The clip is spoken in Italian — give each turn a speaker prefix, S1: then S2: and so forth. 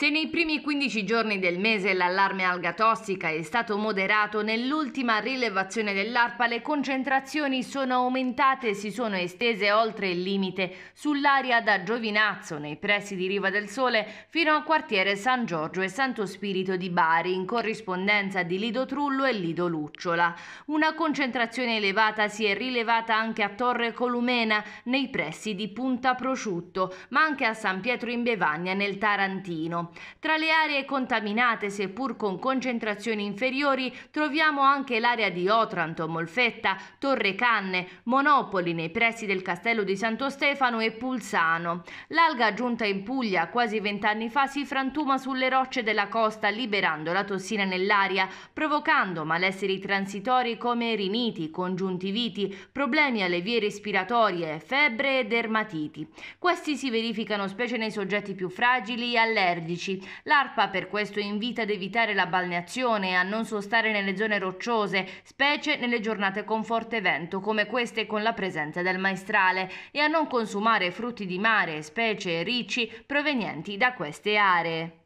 S1: Se nei primi 15 giorni del mese l'allarme alga tossica è stato moderato, nell'ultima rilevazione dell'ARPA le concentrazioni sono aumentate e si sono estese oltre il limite sull'area da Giovinazzo, nei pressi di Riva del Sole, fino al quartiere San Giorgio e Santo Spirito di Bari, in corrispondenza di Lido Trullo e Lido Lucciola. Una concentrazione elevata si è rilevata anche a Torre Columena, nei pressi di Punta Prosciutto, ma anche a San Pietro in Bevagna, nel Tarantino. Tra le aree contaminate, seppur con concentrazioni inferiori, troviamo anche l'area di Otranto, Molfetta, Torre Canne, Monopoli nei pressi del castello di Santo Stefano e Pulsano. L'alga giunta in Puglia quasi vent'anni fa si frantuma sulle rocce della costa liberando la tossina nell'aria, provocando malesseri transitori come riniti, congiuntiviti, problemi alle vie respiratorie, febbre e dermatiti. Questi si verificano specie nei soggetti più fragili e allergici turistici. L'ARPA per questo invita ad evitare la balneazione e a non sostare nelle zone rocciose, specie nelle giornate con forte vento come queste con la presenza del maestrale, e a non consumare frutti di mare, specie e ricci provenienti da queste aree.